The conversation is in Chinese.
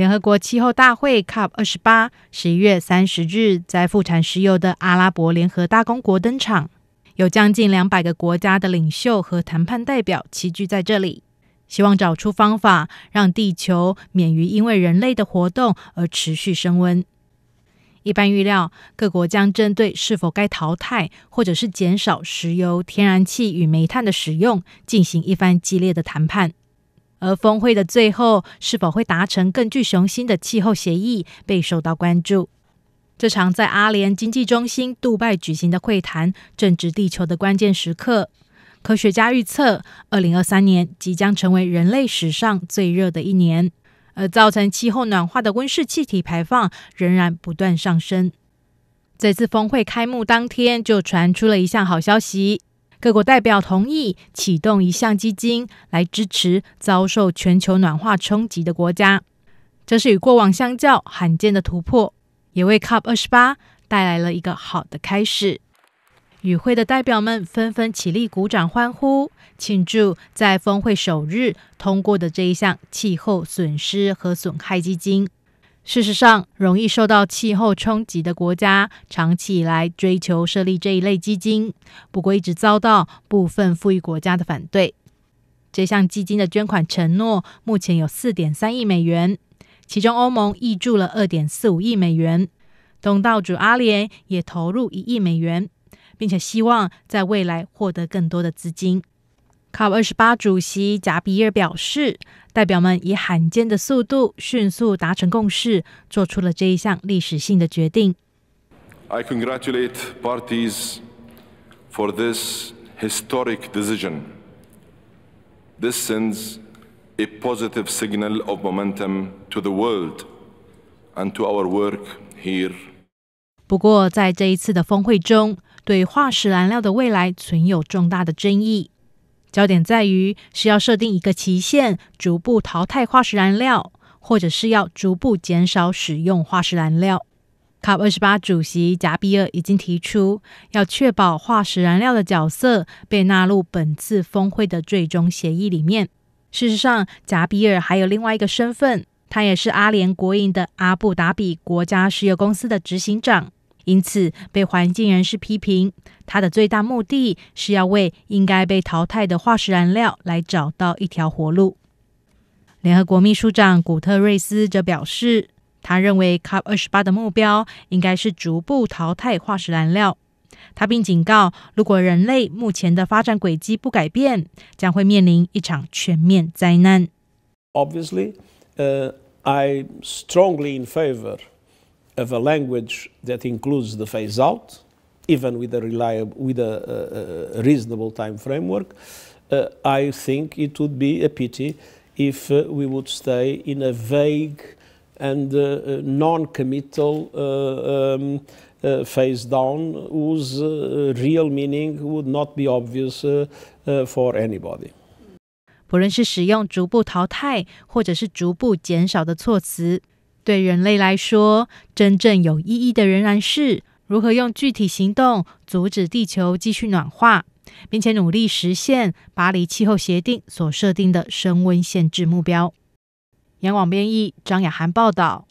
联合国气候大会 COP 二十八十一月三十日在复产石油的阿拉伯联合大公国登场，有将近两百个国家的领袖和谈判代表齐聚在这里，希望找出方法让地球免于因为人类的活动而持续升温。一般预料，各国将针对是否该淘汰或者是减少石油、天然气与煤炭的使用进行一番激烈的谈判。而峰会的最后是否会达成更具雄心的气候协议，备受到关注。这场在阿联经济中心杜拜举行的会谈，正值地球的关键时刻。科学家预测，二零二三年即将成为人类史上最热的一年，而造成气候暖化的温室气体排放仍然不断上升。这次峰会开幕当天，就传出了一项好消息。各国代表同意启动一项基金来支持遭受全球暖化冲击的国家，这是与过往相较罕见的突破，也为 COP 二十八带来了一个好的开始。与会的代表们纷纷起立鼓掌欢呼，庆祝在峰会首日通过的这一项气候损失和损害基金。事实上，容易受到气候冲击的国家长期以来追求设立这一类基金，不过一直遭到部分富裕国家的反对。这项基金的捐款承诺目前有四点三亿美元，其中欧盟挹注了二点四五亿美元，东道主阿联也投入一亿美元，并且希望在未来获得更多的资金。c 卡 p 二十八主席贾比尔表示，代表们以罕见的速度迅速达成共识，做出了这一项历史性的决定。I congratulate parties for this historic decision. This sends a positive signal of momentum to the world and to our work here. 不过，在这一次的峰会中，对化石燃料的未来存有重大的争议。焦点在于是要设定一个期限，逐步淘汰化石燃料，或者是要逐步减少使用化石燃料。COP 二十八主席贾比尔已经提出，要确保化石燃料的角色被纳入本次峰会的最终协议里面。事实上，贾比尔还有另外一个身份，他也是阿联国营的阿布达比国家石油公司的执行长。因此，被环境人士批评，他的最大目的是要为应该被淘汰的化石燃料来找到一条活路。联合国秘书长古特瑞斯则表示，他认为 COP 二十八的目标应该是逐步淘汰化石燃料。他并警告，如果人类目前的发展轨迹不改变，将会面临一场全面灾难。Obviously, uh, I strongly in favor. of a language that includes the phase out, even with a reliable, with a, a, a reasonable time framework, uh, I think it would be a pity if uh, we would stay in a vague and uh, non-committal uh, um, uh, phase down whose uh, real meaning would not be obvious for anybody. 不论是使用逐步淘汰或者是逐步减少的措辞，对人类来说，真正有意义的仍然是如何用具体行动阻止地球继续暖化，并且努力实现巴黎气候协定所设定的升温限制目标。央广编译，张雅涵报道。